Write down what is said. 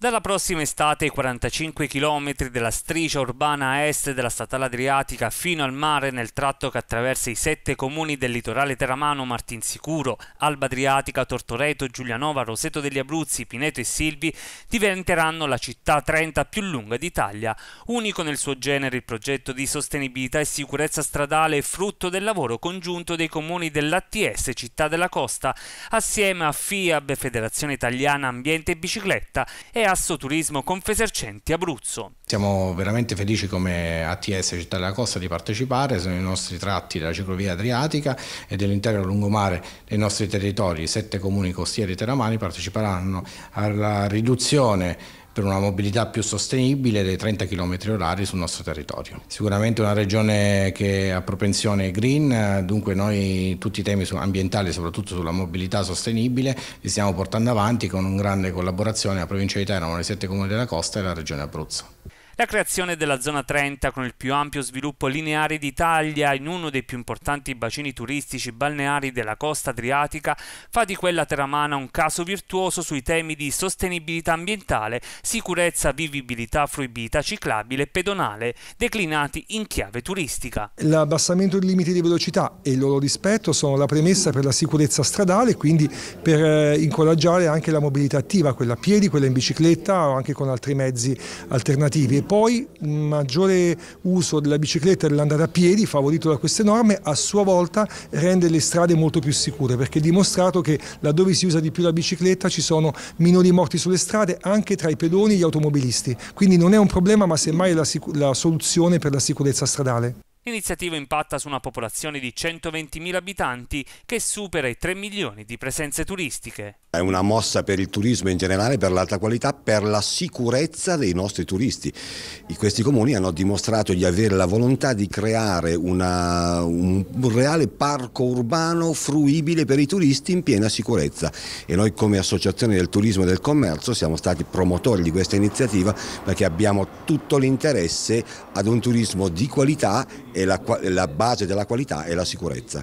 Dalla prossima estate i 45 km della striscia urbana a est della statale adriatica fino al mare nel tratto che attraversa i sette comuni del litorale teramano Martinsicuro, Alba Adriatica, Tortoreto, Giulianova, Roseto degli Abruzzi, Pineto e Silvi diventeranno la città 30 più lunga d'Italia. Unico nel suo genere il progetto di sostenibilità e sicurezza stradale è frutto del lavoro congiunto dei comuni dell'ATS Città della Costa assieme a FIAB Federazione Italiana Ambiente e Bicicletta e Turismo Confesercenti Abruzzo. Siamo veramente felici come ATS Città della Costa di partecipare, sono i nostri tratti della ciclovia adriatica e dell'intero lungomare dei nostri territori, sette comuni costieri teramani parteciperanno alla riduzione per una mobilità più sostenibile dei 30 km orari sul nostro territorio. Sicuramente una regione che ha propensione green, dunque noi tutti i temi ambientali, soprattutto sulla mobilità sostenibile, li stiamo portando avanti con una grande collaborazione la provincia di Teramo, le sette comuni della costa e la regione Abruzzo. La creazione della zona 30 con il più ampio sviluppo lineare d'Italia in uno dei più importanti bacini turistici balneari della costa adriatica fa di quella teramana un caso virtuoso sui temi di sostenibilità ambientale, sicurezza, vivibilità fruibita, ciclabile e pedonale, declinati in chiave turistica. L'abbassamento dei limiti di velocità e il loro rispetto sono la premessa per la sicurezza stradale, quindi per eh, incoraggiare anche la mobilità attiva, quella a piedi, quella in bicicletta o anche con altri mezzi alternativi poi un maggiore uso della bicicletta e dell'andare a piedi, favorito da queste norme, a sua volta rende le strade molto più sicure perché è dimostrato che laddove si usa di più la bicicletta ci sono minori morti sulle strade anche tra i pedoni e gli automobilisti. Quindi non è un problema ma semmai è la, la soluzione per la sicurezza stradale. L'iniziativa impatta su una popolazione di 120.000 abitanti che supera i 3 milioni di presenze turistiche. È una mossa per il turismo in generale, per l'alta qualità, per la sicurezza dei nostri turisti. Questi comuni hanno dimostrato di avere la volontà di creare una, un reale parco urbano fruibile per i turisti in piena sicurezza e noi come associazione del turismo e del commercio siamo stati promotori di questa iniziativa perché abbiamo tutto l'interesse ad un turismo di qualità e la, la base della qualità è la sicurezza.